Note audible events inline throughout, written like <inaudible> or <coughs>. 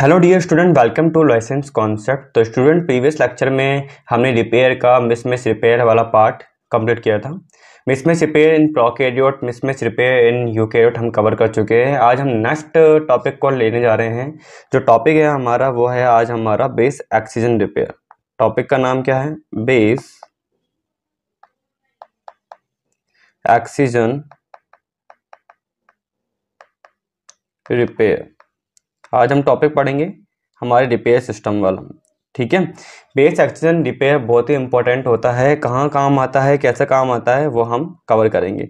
Hello dear student welcome to license concept तो student previous lecture में हमने repair का मिसमिस रिपेयर वाला पार्ट कंप्लीट किया था mismatch repair in prokaryote mismatch repair in eukaryote हम कवर कर चुके हैं आज हम नेक्स्ट टॉपिक को लेने जा रहे हैं जो टॉपिक है हमारा वो है आज हमारा बेस एक्सीजन रिपेयर टॉपिक का नाम क्या है बेस एक्सीजन रिपेयर आज हम टॉपिक पढ़ेंगे हमारे रिपेयर सिस्टम वाला ठीक है बेस एक्सीजन रिपेयर बहुत ही इंपॉर्टेंट होता है कहाँ काम आता है कैसे काम आता है वो हम कवर करेंगे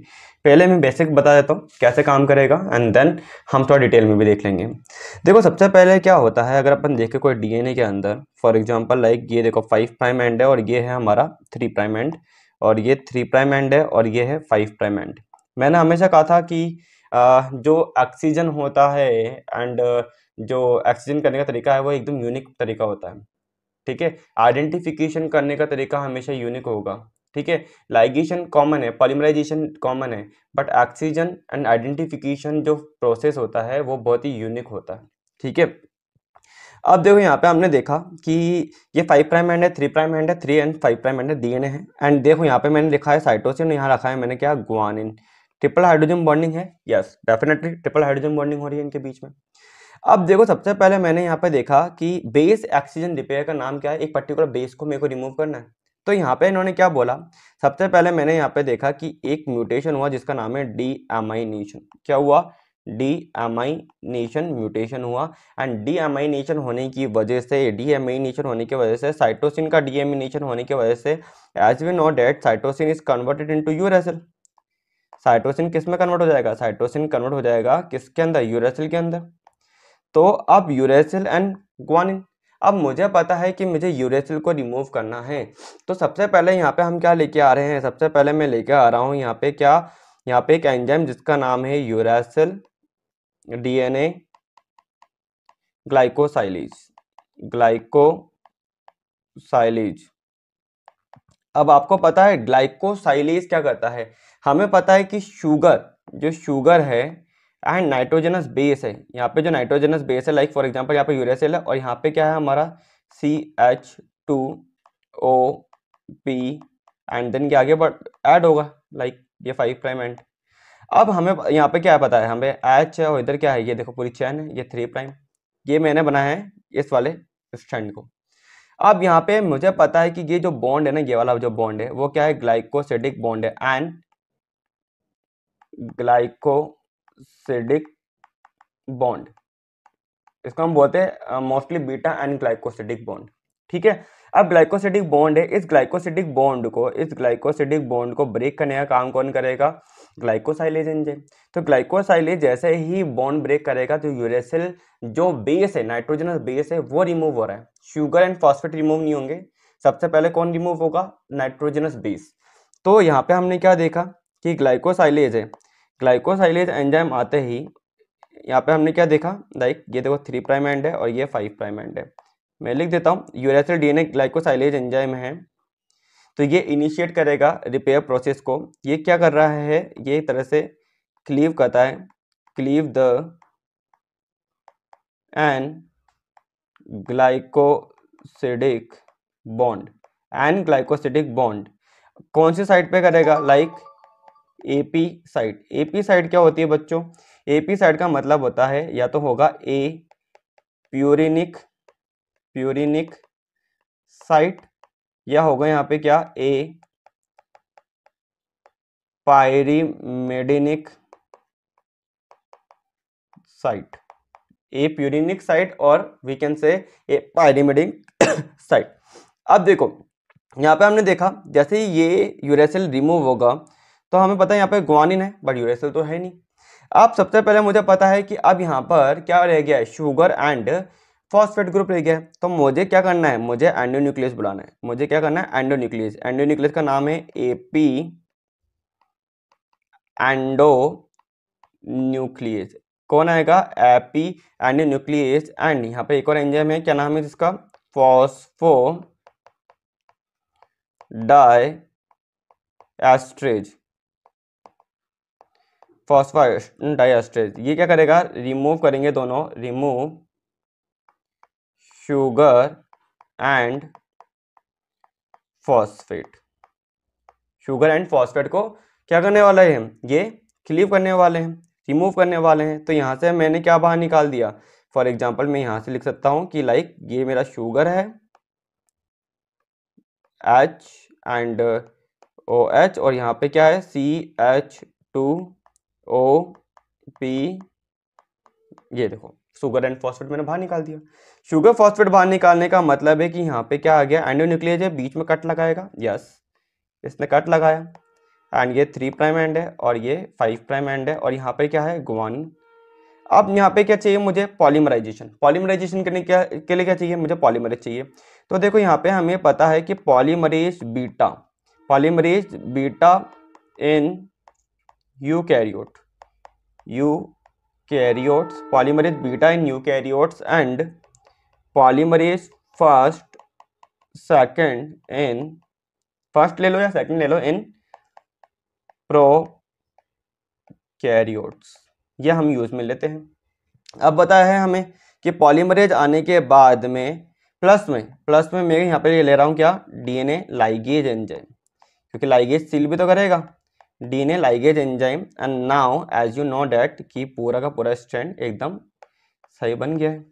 पहले मैं बेसिक बता देता हूँ कैसे काम करेगा एंड देन हम थोड़ा डिटेल में भी देख लेंगे देखो सबसे पहले क्या होता है अगर अपन देखें कोई डीएनए के अंदर फॉर एग्जांपल लाइक ये देखो फाइव प्राइम एंड है और ये है हमारा थ्री प्राइम एंड और ये थ्री प्राइम एंड है और ये है फाइव प्राइम एंड मैंने हमेशा कहा था कि जो ऑक्सीजन होता है एंड जो एक्सचेंज करने का तरीका है वो एकदम यूनिक तरीका होता है ठीक है आइडेंटिफिकेशन करने का तरीका हमेशा यूनिक होगा ठीक है लाइगेशन कॉमन है पॉलीमराइजेशन कॉमन है बट ऑक्सीजन एंड आइडेंटिफिकेशन जो प्रोसेस होता है वो बहुत ही यूनिक होता है ठीक है अब देखो यहाँ पे हमने देखा कि ये फाइव प्राइम एंड है थ्री प्राइम एंड है three end five prime end है डी एन है एंड देखो यहाँ पे मैंने लिखा है साइटोसिन यहाँ रखा है मैंने क्या गुआनिन ट्रिपल हाइड्रोजन बॉन्डिंग है yes definitely triple hydrogen bonding हो रही है इनके बीच में अब देखो सबसे पहले मैंने यहाँ पे देखा कि बेस ऑक्सीजन रिपेयर का नाम क्या है एक पर्टिकुलर बेस को मेरे को रिमूव करना है तो यहाँ पे इन्होंने क्या बोला सबसे पहले मैंने यहाँ पे देखा कि एक म्यूटेशन हुआ जिसका नाम है डी एम आई नेशन क्या हुआ deamination mutation हुआ and deamination होने की वजह से डी नेशन होने की वजह से साइटोसिन का डी नेशन होने की वजह से as we know that cytosine is converted into uracil cytosine किस में कन्वर्ट हो जाएगा साइटोसिन कन्वर्ट हो जाएगा किसके अंदर यूरेसिल के अंदर तो अब यूरेसिल एंड ग्वानिन अब मुझे पता है कि मुझे यूरेसिल को रिमूव करना है तो सबसे पहले यहाँ पे हम क्या लेके आ रहे हैं सबसे पहले मैं लेके आ रहा हूँ यहाँ पे क्या यहाँ पे एक एंजाइम जिसका नाम है यूरेसिल डीएनए ग्लाइकोसाइलेज ग्लाइकोसाइलेज अब आपको पता है ग्लाइकोसाइलेज क्या करता है हमें पता है कि शुगर जो शुगर है एंड नाइट्रोजनस बेस है यहाँ पे जो नाइट्रोजनस बेस है लाइक फॉर एग्जांपल यहाँ पे सेल है और यहाँ पे क्या है हमारा C H two O P and then क्या आगे बट ऐड होगा लाइक ये फाइव प्राइम एंड अब हमें यहाँ पे क्या है पता है हमें एच है और इधर क्या है ये देखो पूरी चैन है ये थ्री प्राइम ये मैंने बनाया है इस वाले स्टैंड को अब यहाँ पे मुझे पता है कि ये जो बॉन्ड है ना ये वाला जो बॉन्ड है वो क्या है ग्लाइकोसेडिक बॉन्ड है एंड ग्लाइको एसिडिक बॉन्ड इसको हम बोलते हैं mostly beta and glycosidic bond ठीक है अब ग्लाइकोसिडिक बॉन्ड है इस ग्लाइकोसिडिक बॉन्ड को इस ग्लाइकोसिडिक बॉन्ड को ब्रेक करने का काम कौन करेगा ग्लाइकोसाइलेज एंजाइम तो ग्लाइकोसाइलेज जैसे ही बॉन्ड ब्रेक करेगा तो यूरेसिल जो बेस है नाइट्रोजनस बेस है वो रिमूव हो रहा है शुगर एंड फॉस्फेट रिमूव नहीं होंगे सबसे पहले कौन रिमूव होगा नाइट्रोजनस बेस तो यहाँ पे हमने क्या देखा कि ग्लाइकोसाइलेज है ग्लाइकोसाइलेज एंजाइम आते ही यहाँ पे हमने क्या देखा लाइक ये देखो थ्री प्राइम एंड है और ये फाइव प्राइम एंड है मैं लिख देता हूँ यूरेथल डीएनए ग्लाइकोसाइलेज एंजाइम है तो ये इनिशिएट करेगा रिपेयर प्रोसेस को ये क्या कर रहा है ये एक तरह से क्लीव करता है cleave the N glycosidic bond N glycosidic bond कौन सी साइड पे करेगा like like, AP side AP side क्या होती है बच्चों एपी साइड का मतलब होता है या तो होगा ए प्यूरिनिक प्यूरिनिक साइट या होगा यहाँ पे क्या apyrimidinic site apurinic site और we can say A पायरीमेडिक site अब देखो यहाँ पे हमने देखा जैसे ही ये यूरेसिल रिमूव होगा तो हमें पता है यहाँ पर ग्वानिन है बट यूरेसिल तो है नहीं अब सबसे पहले मुझे पता है कि अब यहाँ पर क्या रह गया है शुगर एंड फॉस्फेट ग्रुप रह गया तो मुझे क्या करना है मुझे एंडो न्यूक्लियस बुलाना है मुझे क्या करना है एंडो न्यूक्लियस एंडो न्यूक्लियस का नाम है ए पी एंडो न्यूक्लियस कौन आएगा एपी एंडो न्यूक्लियस एंड यहाँ पर एक और एंजाइम है क्या नाम है जिसका phosphodiesterase phosphodiesterase ये क्या करेगा रिमूव करेंगे दोनों remove sugar and phosphate sugar and phosphate को क्या करने वाला है ये क्लीव करने वाले हैं रिमूव करने वाले हैं तो यहाँ से मैंने क्या बाहर निकाल दिया फॉर एग्जाम्पल मैं यहाँ से लिख सकता हूँ कि लाइक ये मेरा शुगर है एच एंड ओ एच और यहाँ पे क्या है C H two O P ये देखो शुगर एंड फॉस्फेट मैंने बाहर निकाल दिया शुगर फॉस्फेट बाहर निकालने का मतलब है कि यहाँ पे क्या आ गया एंडो न्यूक्लियस है बीच में कट लगाएगा यस इसने कट लगाया एंड ये थ्री प्राइम एंड है और ये फाइव प्राइम एंड है और यहाँ पे क्या है गुवानिन अब यहाँ पे क्या चाहिए मुझे पॉलीमराइजेशन पॉलीमराइजेशन करने क्या के लिए क्या चाहिए मुझे पॉलीमरेज चाहिए तो देखो यहाँ पे हमें पता है कि polymerase beta polymerase beta in eukaryote eukaryotes in beta in eukaryotes and in first ले लो या सेकेंड ले लो इन प्रो कैरियोट्स ये हम यूज में लेते हैं अब बताया है हमें कि पॉलीमरेज आने के बाद में प्लस में प्लस में मैं यहाँ पर ये ले रहा हूँ क्या डीएनए लाइगेज एंजाइम क्योंकि लाइगेज सील भी तो करेगा D N A ligase enzyme and now as you know that कि पूरा का पूरा स्टैंड एकदम सही बन गया है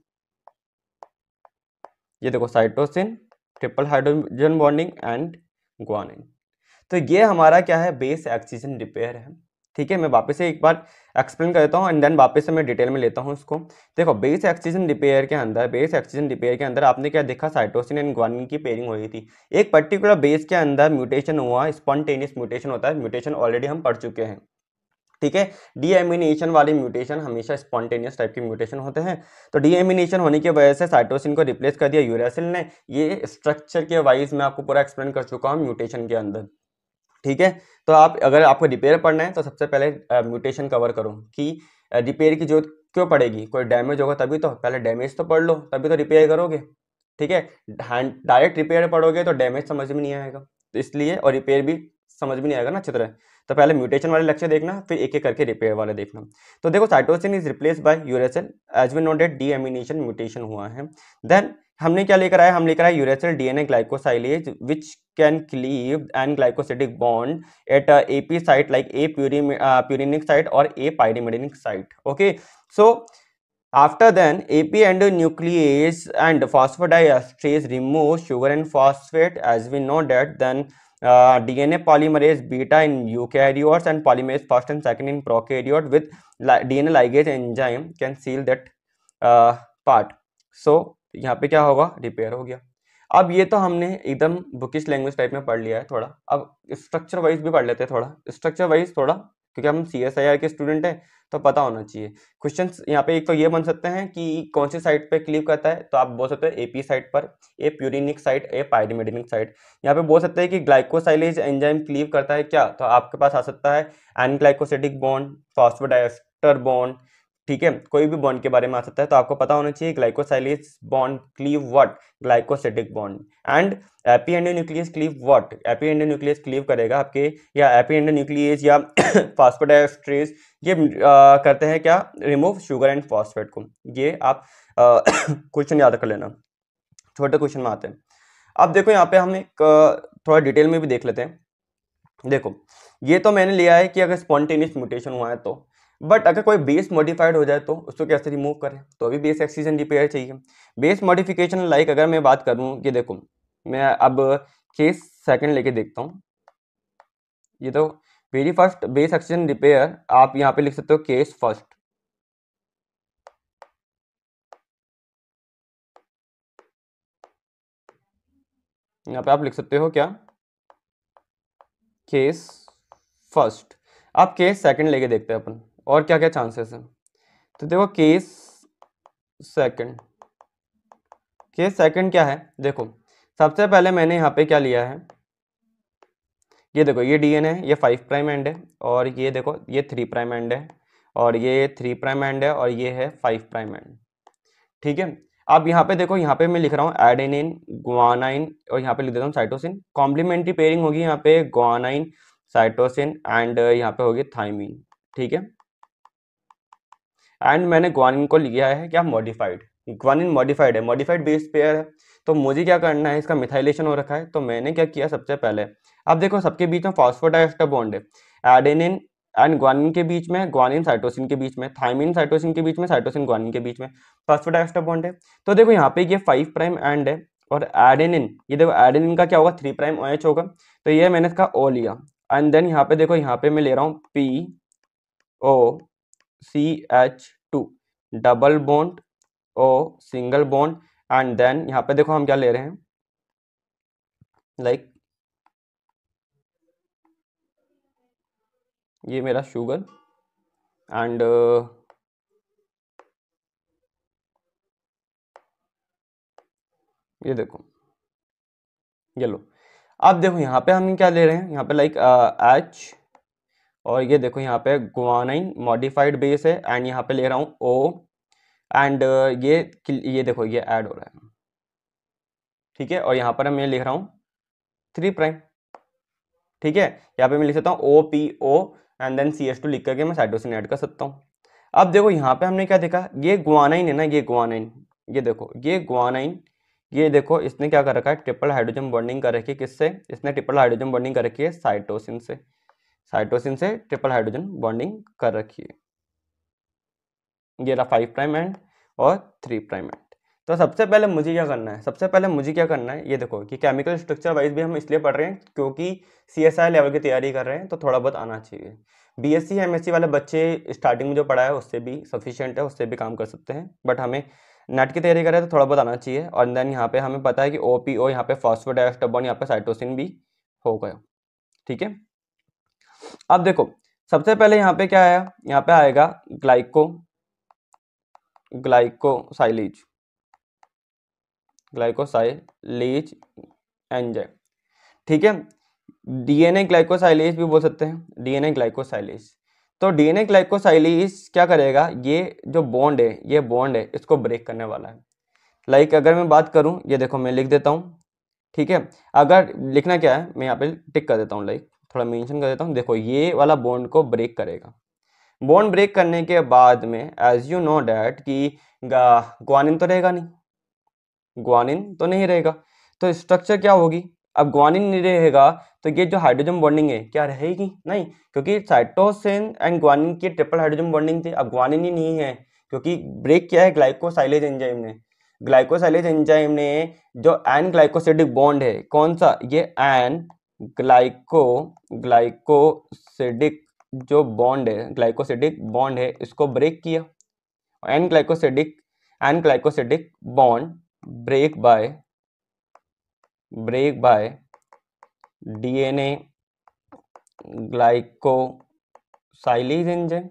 ये देखो cytosine triple hydrogen bonding and guanine तो ये हमारा क्या है बेस ऑक्सीजन रिपेयर है ठीक है मैं वापस से एक बार एक्सप्लेन कर देता हूँ एंड देन वापस से मैं डिटेल में लेता हूँ उसको देखो बेस एक्सीजन रिपेयर के अंदर बेस एक्सीजन रिपेयर के अंदर आपने क्या देखा साइटोसिन एंड ग्वानिन की पेयरिंग हुई थी एक पर्टिकुलर बेस के अंदर म्यूटेशन हुआ स्पॉन्टेनियस म्यूटेशन होता है म्यूटेशन ऑलरेडी हम पढ़ चुके हैं ठीक है डीएमिनेशन वाले म्यूटेशन हमेशा स्पॉन्टेनियस टाइप के म्यूटेशन होते हैं तो डीएमिनेशन होने की वजह से साइटोसिन को रिप्लेस कर दिया यूरासिल ने ये स्ट्रक्चर के वाइज मैं आपको पूरा एक्सप्लेन कर चुका हूँ म्यूटेशन के अंदर ठीक है तो आप अगर आपको रिपेयर पढ़ना है तो सबसे पहले म्यूटेशन कवर करो कि रिपेयर की जरूरत क्यों पड़ेगी कोई डैमेज होगा तभी तो पहले डैमेज तो पढ़ लो तभी तो रिपेयर करोगे ठीक है डायरेक्ट रिपेयर पढ़ोगे तो डैमेज समझ में नहीं आएगा तो इसलिए और रिपेयर भी समझ में नहीं आएगा ना अच्छी तरह तो पहले म्यूटेशन वाले लक्ष्य देखना फिर एक एक करके रिपेयर वाले देखना तो देखो cytosine is replace by uracil as we noted deamination mutation हुआ है देन हमने क्या लेकर आया हम लेकर आए uracil DNA glycosylase which can cleave N glycosidic bond at A P site like apurinic purinic site और apyrimidinic site okay so After then, AP and nuclease and phosphodiesterase remove sugar and phosphate as we know that then D N A polymerase beta in यू के eukaryotes and polymerase first and second in prokaryote with a ligase enzyme can seal that part so यहाँ पे क्या होगा repair हो गया अब ये तो हमने एकदम बुकिश लैंग्वेज टाइप में पढ़ लिया है थोड़ा अब स्ट्रक्चर वाइज भी पढ़ लेते हैं थोड़ा स्ट्रक्चर वाइज थोड़ा क्योंकि हम सी एस आई आर के स्टूडेंट हैं तो पता होना चाहिए क्वेश्चन यहाँ पे एक तो ये बन सकते हैं कि कौन सी साइट पे क्लिक करता है तो आप बोल सकते हैं एपी साइट पर ए प्यूरिनिक साइट ए पायरिमेडिनिक साइट यहाँ पे बोल सकते हैं कि ग्लाइकोसाइलेज एंजाइम क्लीव करता है क्या तो आपके पास आ सकता है एनग्लाइकोसिटिक बॉन्ड फॉस्फोडाइस्टर बॉन्ड ठीक है कोई भी बॉन्ड के बारे में आ सकता है तो आपको पता होना चाहिए glycosylase bond cleave what glycosidic bond and AP endonuclease cleave what AP endonuclease cleave करेगा आपके या एपी एंडो न्यूक्लियस या फॉस्फोडाइस्ट्रेज <coughs> ये आ, करते हैं क्या रिमूव शुगर एंड फॉस्फेट को ये आप क्वेश्चन <coughs> याद कर लेना छोटे क्वेश्चन में आते हैं अब देखो यहाँ पे हम एक थोड़ा डिटेल में भी देख लेते हैं देखो ये तो मैंने लिया है कि अगर स्पॉन्टेनियस म्यूटेशन हुआ है तो बट अगर कोई बेस मॉडिफाइड हो जाए तो उसको कैसे रिमूव करें तो अभी बेस एक्सीजन रिपेयर चाहिए बेस मॉडिफिकेशन लाइक अगर मैं बात करूँ कि देखो मैं अब केस सेकंड लेके देखता हूँ ये तो very first base excision repair आप यहाँ पे लिख सकते हो केस फर्स्ट यहाँ पे आप लिख सकते हो क्या केस फर्स्ट आप केस सेकंड लेके देखते हैं अपन और क्या क्या चांसेस हैं तो देखो केस सेकंड केस सेकंड क्या है देखो सबसे पहले मैंने यहाँ पे क्या लिया है ये देखो ये डीएनए है ये फाइव प्राइम एंड है और ये देखो ये थ्री प्राइम एंड है और ये थ्री प्राइम एंड है और ये है फाइव प्राइम एंड ठीक है अब यहाँ पे देखो यहाँ पे मैं लिख रहा हूँ एडेनिन गुआनाइन और यहाँ पे लिख देता हूँ साइटोसिन कॉम्प्लीमेंट्री पेयरिंग होगी यहाँ पे गुआनाइन साइटोसिन एंड यहाँ पे होगी थाइमिन ठीक है एंड मैंने ग्वानिन को लिया है क्या मॉडिफाइड ग्वानिन मॉडिफाइड है मॉडिफाइड बेस पेयर है तो मुझे क्या करना है इसका मिथाइलेशन हो रखा है तो मैंने क्या किया सबसे पहले अब देखो सबके बीच में फॉस्फोडाइस्टर बॉन्ड है एडेनिन एंड ग्वानिन के बीच में ग्वानिन साइटोसिन के बीच में थाइमिन साइटोसिन के बीच में साइटोसिन ग्वानिन के बीच में फॉस्फोडाइस्टर बॉन्ड है तो देखो यहाँ पे ये फाइव प्राइम एंड है और एडेनिन ये देखो एडेनिन का क्या होगा थ्री प्राइम ओ होगा तो ये मैंने इसका ओ लिया एंड देन यहाँ पे देखो यहाँ पे मैं ले रहा हूँ P O C H two double bond O single bond and then यहाँ पे देखो हम क्या ले रहे हैं लाइक like, ये मेरा शुगर एंड ये देखो ये लो अब देखो यहाँ पे हम क्या ले रहे हैं यहाँ पे लाइक एच uh, और ये देखो यहाँ पे गुआनाइन मॉडिफाइड बेस है एंड यहाँ पे ले रहा हूँ ओ एंड uh, ये ये देखो ये ऐड हो रहा है ठीक है और यहाँ पर मैं लिख रहा हूँ थ्री प्राइम ठीक है यहाँ पे मैं लिख सकता हूँ O P O and then C S two लिख करके मैं साइटोसिन ऐड कर सकता हूँ अब देखो यहाँ पे हमने क्या देखा ये गुआनाइन है ना ये गुआनाइन ये देखो ये गुआनाइन ये देखो इसने क्या कर रखा है ट्रिपल हाइड्रोजन बॉन्डिंग कर रखी है किससे इसने ट्रिपल हाइड्रोजन बॉन्डिंग कर रखी है साइटोसिन से साइटोसिन से ट्रिपल हाइड्रोजन बॉन्डिंग कर रखी है ये रहा फाइव प्राइम एंड और थ्री प्राइम एंड तो सबसे पहले मुझे क्या करना है सबसे पहले मुझे क्या करना है ये देखो कि केमिकल स्ट्रक्चर वाइज भी हम इसलिए पढ़ रहे हैं क्योंकि सी लेवल की तैयारी कर रहे हैं तो थोड़ा बहुत आना चाहिए बी एस सी एम वाले बच्चे स्टार्टिंग में जो पढ़ा है उससे भी सफिशियंट है उससे भी काम कर सकते हैं बट हमें नेट की तैयारी कर रहे हैं तो थोड़ा बहुत आना चाहिए और देन यहाँ पे हमें पता है कि ओ पी ओ यहाँ पे फॉस्फोडाइस्टबॉन यहाँ पे साइटोसिन भी हो गया ठीक है अब देखो सबसे पहले यहाँ पे क्या आया यहाँ पे आएगा ग्लाइको ग्लाइकोसाइलीज ग्लाइकोसाइलेज एंजाइम ठीक है डीएनए ग्लाइकोसाइलेज भी बोल सकते हैं डीएनए ग्लाइकोसाइलेज तो डीएनए ग्लाइकोसाइलेज क्या करेगा ये जो बॉन्ड है ये बॉन्ड है इसको ब्रेक करने वाला है लाइक like, अगर मैं बात करूं ये देखो मैं लिख देता हूं ठीक है अगर लिखना क्या है मैं यहाँ पे टिक कर देता हूँ लाइक थोड़ा मेंशन कर देता हूँ देखो ये वाला बॉन्ड को ब्रेक करेगा बॉन्ड ब्रेक करने के बाद में एज यू नो डैट कि ग्वानिन तो रहेगा नहीं ग्वानिन तो नहीं रहेगा तो स्ट्रक्चर क्या होगी अब ग्वानिन नहीं रहेगा तो ये जो हाइड्रोजन बॉन्डिंग है क्या रहेगी नहीं क्योंकि साइटोसिन एंड ग्वानिन की ट्रिपल हाइड्रोजन बॉन्डिंग थी अब ग्वानिन ही नहीं है क्योंकि ब्रेक किया है ग्लाइकोसाइलेज एंजाइम ने ग्लाइकोसाइलेज एंजाइम ने जो एन ग्लाइकोसिडिक बॉन्ड है कौन सा ये एन ग्लाइको ग्लाइकोसिडिक जो बॉन्ड है ग्लाइकोसिडिक बॉन्ड है इसको ब्रेक किया N glycosidic N glycosidic bond break by break by DNA glycosylase enzyme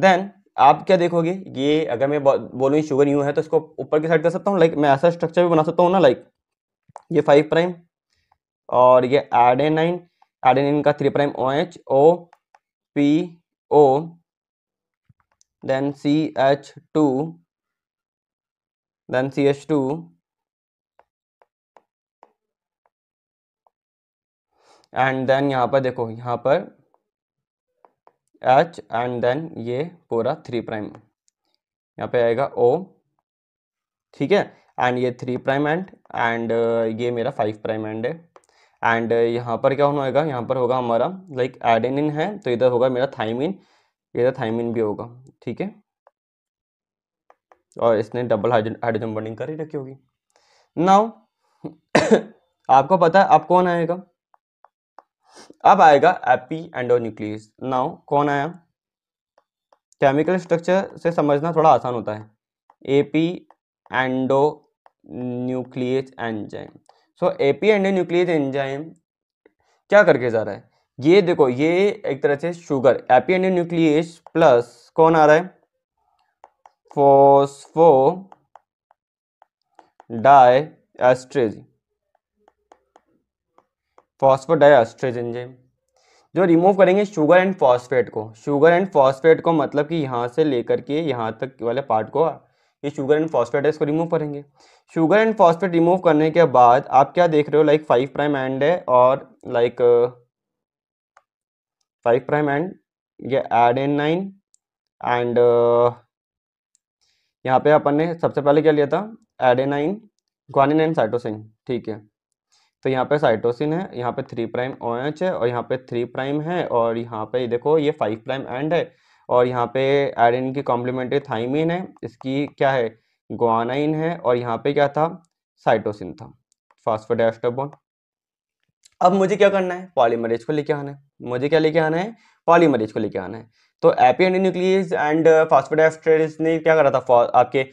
then आप क्या देखोगे ये अगर मैं बोलूँ शुगर यू है तो इसको ऊपर की साइड कर सकता हूँ लाइक मैं ऐसा स्ट्रक्चर भी बना सकता हूँ ना लाइक ये फाइव प्राइम और ये एडेनाइन एडेनाइन का three prime O H O P O then C H two then C H two and then यहाँ पर देखो यहाँ पर एच एंड देन ये पूरा थ्री प्राइम यहाँ पे आएगा ओ ठीक है एंड ये थ्री प्राइम एंड एंड ये मेरा फाइव प्राइम एंड है एंड uh, यहाँ पर क्या होगा यहाँ पर होगा हमारा लाइक एडेनिन है तो इधर होगा मेरा थाइमिन इधर थाइमिन भी होगा ठीक है और इसने डबल हाइड्रोजन बॉन्डिंग कर ही रखी होगी नाउ <coughs> आपको पता है अब कौन आएगा अब आएगा एपी एंडो न्यूक्लियस नाउ कौन आया केमिकल स्ट्रक्चर से समझना थोड़ा आसान होता है AP endonuclease enzyme so A P endonuclease enzyme क्या करके जा रहा है ये देखो ये एक तरह से sugar AP and endonuclease plus कौन आ रहा है phosphodiesterase phosphodiesterase enzyme जो रिमूव करेंगे शुगर एंड फॉस्फेट को शुगर एंड फॉस्फेट को मतलब कि यहाँ से लेकर के यहाँ तक वाले पार्ट को ये शुगर एंड फॉस्फेट है इसको रिमूव करेंगे शुगर एंड फॉस्फेट रिमूव करने के बाद आप क्या देख रहे हो लाइक फाइव प्राइम एंड है और लाइक फाइव प्राइम एंड ये एड एन नाइन एंड यहाँ पे अपन ने सबसे पहले क्या लिया था adenine guanine and cytosine ठीक है तो यहाँ पे साइटोसिन है यहाँ पे थ्री प्राइम ओ OH है और यहाँ पे थ्री प्राइम है और यहाँ पे देखो ये फाइव प्राइम एंड है और यहाँ पे आयरन की कॉम्प्लीमेंट्री थाइमिन है इसकी क्या है गुआनाइन है और यहाँ पे क्या था साइटोसिन था फास्फोडास्टर अब मुझे क्या करना है पॉलीमरेज को लेके आना है मुझे क्या लेके आना है पॉलीमरेज को लेके आना है तो एपी न्यूक्लियस एंड फॉस्फोडास्टरेज ने क्या करा था आपके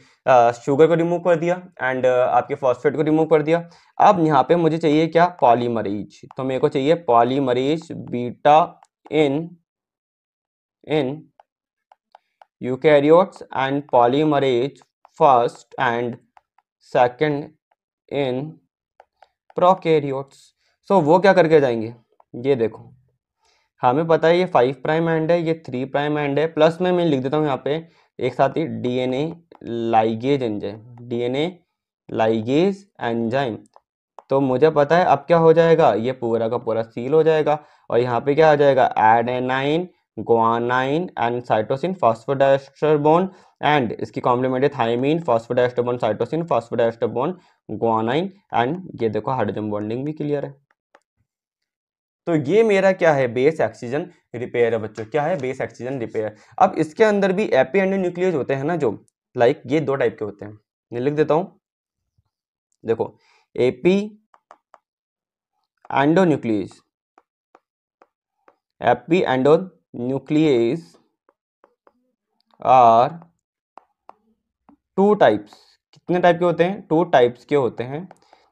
शुगर uh, को रिमूव कर दिया एंड uh, आपके फॉस्फेट को रिमूव कर दिया अब यहाँ पे मुझे चाहिए क्या पॉलीमरेज तो मेरे को चाहिए polymerase beta in in eukaryotes and polymerase first and second in prokaryotes so so, वो क्या करके जाएंगे ये देखो हमें पता है ये फाइव प्राइम एंड है ये थ्री प्राइम एंड है प्लस में मैं लिख देता हूँ यहाँ पे एक साथ ही D N A ligase enzyme a ligase enzyme तो मुझे पता है अब क्या हो जाएगा ये पूरा का पूरा सील हो जाएगा और यहाँ पे क्या आ जाएगा adenine guanine and cytosine phosphodiester bond and इसकी कॉम्प्लीमेंट है साइटोसिन एंड ये देखो हाइड्रोजन बॉन्डिंग भी क्लियर है तो ये मेरा क्या है बेस ऑक्सीजन रिपेयर है बच्चों क्या है बेस ऑक्सीजन रिपेयर अब इसके अंदर भी एपी एंड न्यूक्लियस होते हैं ना जो लाइक ये दो टाइप के होते हैं मैं लिख देता हूं देखो AP endonuclease AP endo nuclei are two types कितने टाइप के होते हैं टू टाइप्स के होते हैं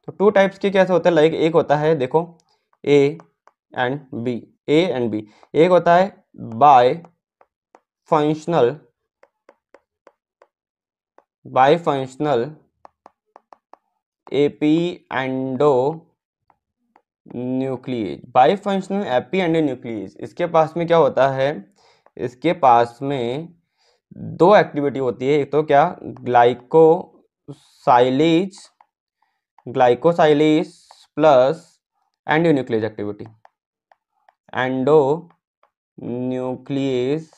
तो टू टाइप्स के कैसे होते हैं लाइक एक होता है देखो A and B A and B एक होता है bifunctional bifunctional AP endonuclease by functional AP endonuclease इसके पास में क्या होता है इसके पास में दो एक्टिविटी होती है एक तो क्या glycosylase glycosylase plus endonuclease activity endonuclease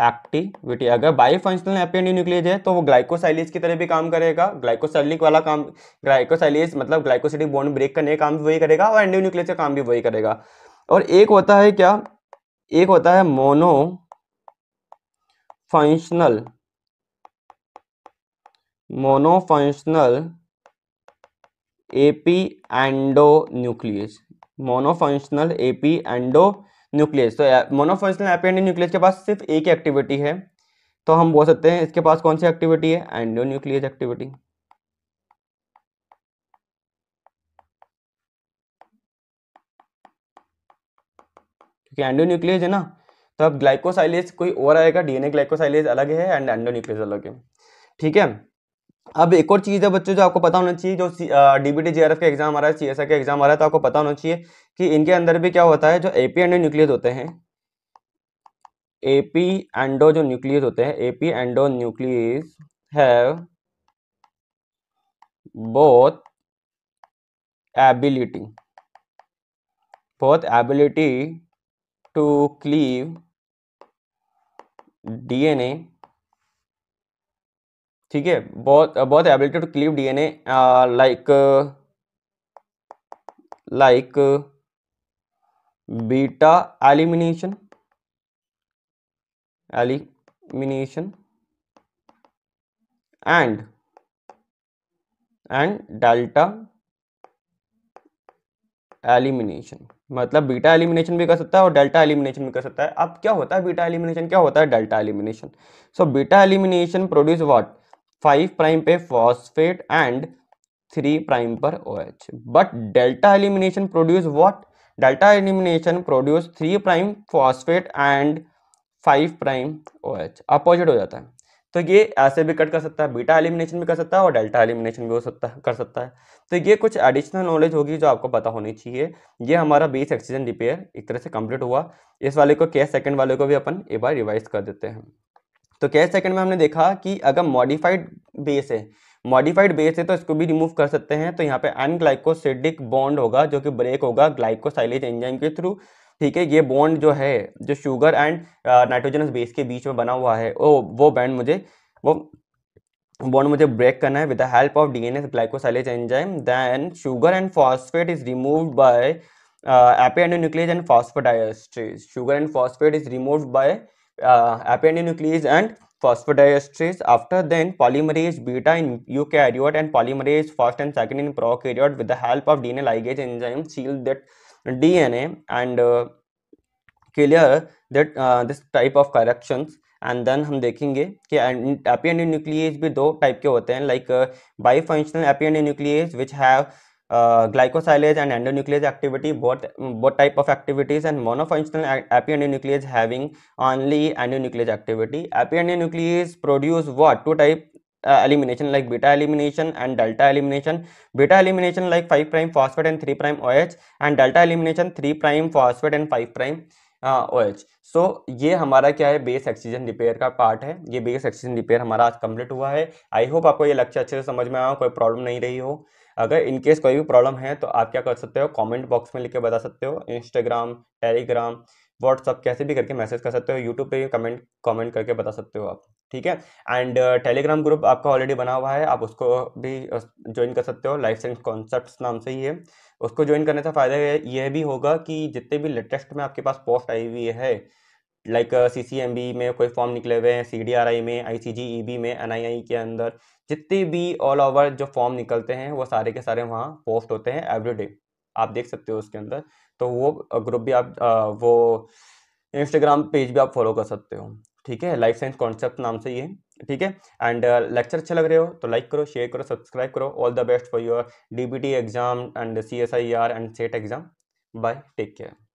activity अगर बाई फंक्शनल एपियन न्यूक्लियज है तो वो ग्लाइकोसाइलिस की तरह भी काम करेगा ग्लाइकोसाइलिक वाला काम ग्लाइकोसाइलिस मतलब ग्लाइकोसिटिक बोन ब्रेक करने का काम भी वही करेगा और एंडियो एंडोन्यूक्लियज का काम भी वही करेगा और एक होता है क्या एक होता है monofunctional monofunctional AP endonuclease monofunctional AP endonuclease तो मोनोफंक्शनल एपेंडिक न्यूक्लियस के पास सिर्फ एक ही एक्टिविटी है तो हम बोल सकते हैं इसके पास कौन सी एक्टिविटी है एंडो न्यूक्लियस एक्टिविटी क्योंकि एंडो न्यूक्लियस है ना तो अब ग्लाइकोसाइलेज कोई और आएगा डीएनए ग्लाइकोसाइलेज अलग है एंड एंडो न्यूक्लियस अलग है ठीक है अब एक और चीज़ है बच्चों जो आपको पता होना चाहिए जो डीबीटी बी आर एफ का एग्जाम आ रहा है सीएसआई का एग्जाम आ रहा है तो आपको पता होना चाहिए कि इनके अंदर भी क्या होता है जो एपी एंडो न्यूक्लियस होते हैं एपी एंडो जो न्यूक्लियस होते हैं AP endonuclease have both ability both ability to cleave DNA ठीक है बहुत बहुत ability to cleave DNA like like beta elimination elimination and and delta elimination मतलब बीटा एलिमिनेशन भी कर सकता है और डेल्टा एलिमिनेशन भी कर सकता है अब क्या होता है बीटा एलिमिनेशन क्या होता है delta elimination so beta elimination produce what five prime पे फॉस्फेट एंड थ्री प्राइम पर O H but delta elimination produce what delta elimination produce three prime phosphate and five prime H opposite हो जाता है तो ये ऐसे भी cut कर सकता है बीटा एलिमिनेशन भी कर सकता है और डेल्टा एलिमिनेशन भी हो सकता है कर सकता है तो ये कुछ एडिशनल नॉलेज होगी जो आपको पता होनी चाहिए ये हमारा बीस ऑक्सीजन रिपेयर एक तरह से कंप्लीट हुआ इस वाले को कैश सेकंड वाले को भी अपन एक बार रिवाइज कर देते हैं तो कैश सेकंड में हमने देखा कि अगर मॉडिफाइड बेस है मॉडिफाइड बेस है तो इसको भी रिमूव कर सकते हैं तो यहाँ पे अनग्लाइकोसिडिक बॉन्ड होगा जो कि ब्रेक होगा ग्लाइकोसाइलेज एंजाइम के थ्रू ठीक है ये बॉन्ड जो है जो शुगर एंड नाइट्रोजनस बेस के बीच में बना हुआ है ओ वो बैंड मुझे वो बॉन्ड मुझे ब्रेक करना है with the help of D N S glycosylase enzyme then sugar and phosphate is remove by AP endonuclease and phosphodiesterase sugar and phosphate is remove by nuclease and phosphodiesterase. After then, polymerase beta in eukaryote and polymerase first and second in prokaryote with the help of DNA ligase enzyme seal that DNA and uh, clear that uh, this type of corrections. And then हम देखेंगे कि AP and nucleus भी दो type के होते हैं like by functional AP and nucleus which have uh, glycosylase and endonuclease activity both both type of activities and monofunctional apioendonuclease having only endonuclease activity apioendonuclease produce what two type uh, elimination like beta elimination and delta elimination beta elimination like 5 prime phosphate and 3 prime oh and delta elimination 3 prime phosphate and 5 prime O H so ये हमारा क्या है base oxygen repair का part है ये base oxygen repair हमारा आज complete हुआ है आई होप आपको ये लेक्चर अच्छे से समझ में आया कोई प्रॉब्लम नहीं रही हो अगर इनकेस कोई भी प्रॉब्लम है तो आप क्या कर सकते हो कमेंट बॉक्स में लिख के बता सकते हो इंस्टाग्राम टेलीग्राम व्हाट्सअप कैसे भी करके मैसेज कर सकते हो यूट्यूब पे कमेंट कमेंट करके बता सकते हो आप ठीक है एंड टेलीग्राम ग्रुप आपका ऑलरेडी बना हुआ है आप उसको भी ज्वाइन कर सकते हो लाइफ साइंस कॉन्सेप्ट नाम से ही है उसको ज्वाइन करने से फ़ायदा यह भी होगा कि जितने भी लेटेस्ट में आपके पास पोस्ट आई हुई है like C C M B में कोई फॉर्म निकले हुए हैं सी डी आर आई में आई सी जी ई बी में एन आई आई के अंदर जितने भी ऑल ओवर जो फॉर्म निकलते हैं वो सारे के सारे वहाँ पोस्ट होते हैं एवरीडे आप देख सकते हो उसके अंदर तो वो ग्रुप uh, भी आप आ, uh, वो इंस्टाग्राम पेज भी आप फॉलो कर सकते हो ठीक है लाइफ साइंस कॉन्सेप्ट नाम से ये ठीक है एंड लेक्चर uh, अच्छे लग रहे हो तो लाइक करो शेयर करो सब्सक्राइब करो all the best for your D B T exam and C S I R and SET exam bye take care